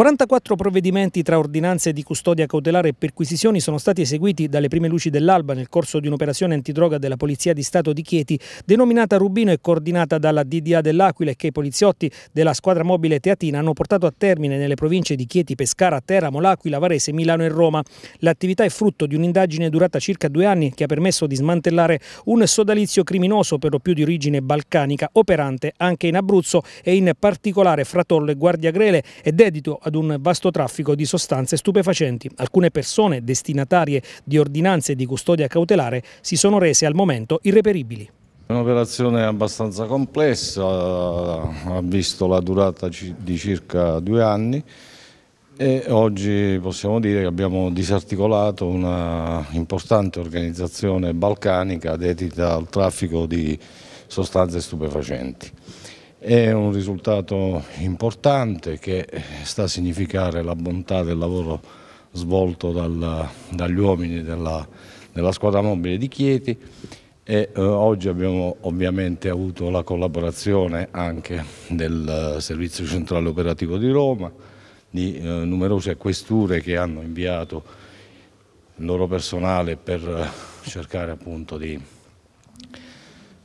44 provvedimenti tra ordinanze di custodia cautelare e perquisizioni sono stati eseguiti dalle prime luci dell'alba nel corso di un'operazione antidroga della Polizia di Stato di Chieti, denominata Rubino e coordinata dalla DDA dell'Aquila e che i poliziotti della squadra mobile teatina hanno portato a termine nelle province di Chieti, Pescara, Teramo, L'Aquila, Varese, Milano e Roma. L'attività è frutto di un'indagine durata circa due anni che ha permesso di smantellare un sodalizio criminoso per lo più di origine balcanica, operante anche in Abruzzo e in particolare fra Tollo e Guardia Grele ed edito a ad un vasto traffico di sostanze stupefacenti. Alcune persone destinatarie di ordinanze di custodia cautelare si sono rese al momento irreperibili. È un'operazione abbastanza complessa, ha visto la durata di circa due anni e oggi possiamo dire che abbiamo disarticolato una importante organizzazione balcanica dedita al traffico di sostanze stupefacenti. È un risultato importante che sta a significare la bontà del lavoro svolto dal, dagli uomini della, della, squadra mobile di Chieti e eh, oggi abbiamo ovviamente avuto la collaborazione anche del eh, Servizio Centrale Operativo di Roma, di eh, numerose questure che hanno inviato il loro personale per eh, cercare appunto di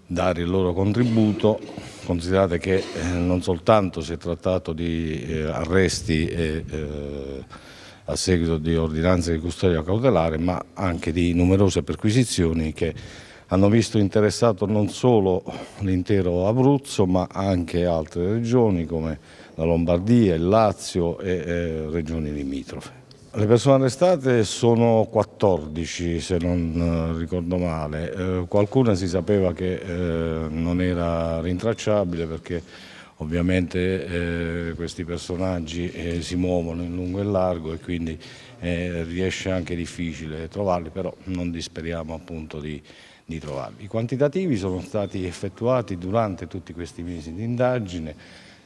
dare il loro contributo Considerate che eh, non soltanto si è trattato di eh, arresti e, eh, a seguito di ordinanze di custodia cautelare, ma anche di numerose perquisizioni che hanno visto interessato non solo l'intero Abruzzo, ma anche altre regioni come la Lombardia, il Lazio e regioni limitrofe. Le persone arrestate sono 14 se non eh, ricordo male, eh, qualcuna si sapeva che eh, non era rintracciabile perché ovviamente eh, questi personaggi eh, si muovono in lungo e largo e quindi eh, riesce anche difficile trovarli, però non disperiamo appunto di, di trovarli. I quantitativi sono stati effettuati durante tutti questi mesi di indagine,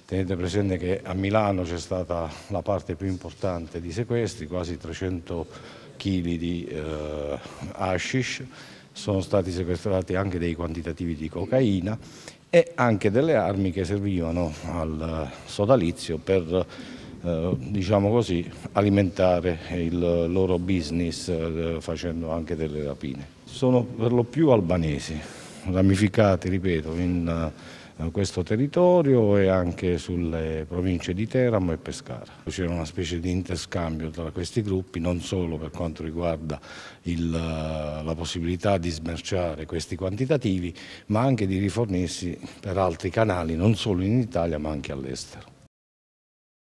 Tenete presente che a Milano c'è stata la parte più importante di sequestri, quasi 300 kg di eh, hashish, sono stati sequestrati anche dei quantitativi di cocaina e anche delle armi che servivano al eh, sodalizio per eh, diciamo così, alimentare il loro business eh, facendo anche delle rapine. Sono per lo più albanesi, ramificati, ripeto, in eh, questo territorio e anche sulle province di Teramo e Pescara. C'era una specie di interscambio tra questi gruppi, non solo per quanto riguarda il, eh, la possibilità di smerciare questi quantitativi, ma anche di rifornirsi per altri canali, non solo in Italia ma anche all'estero.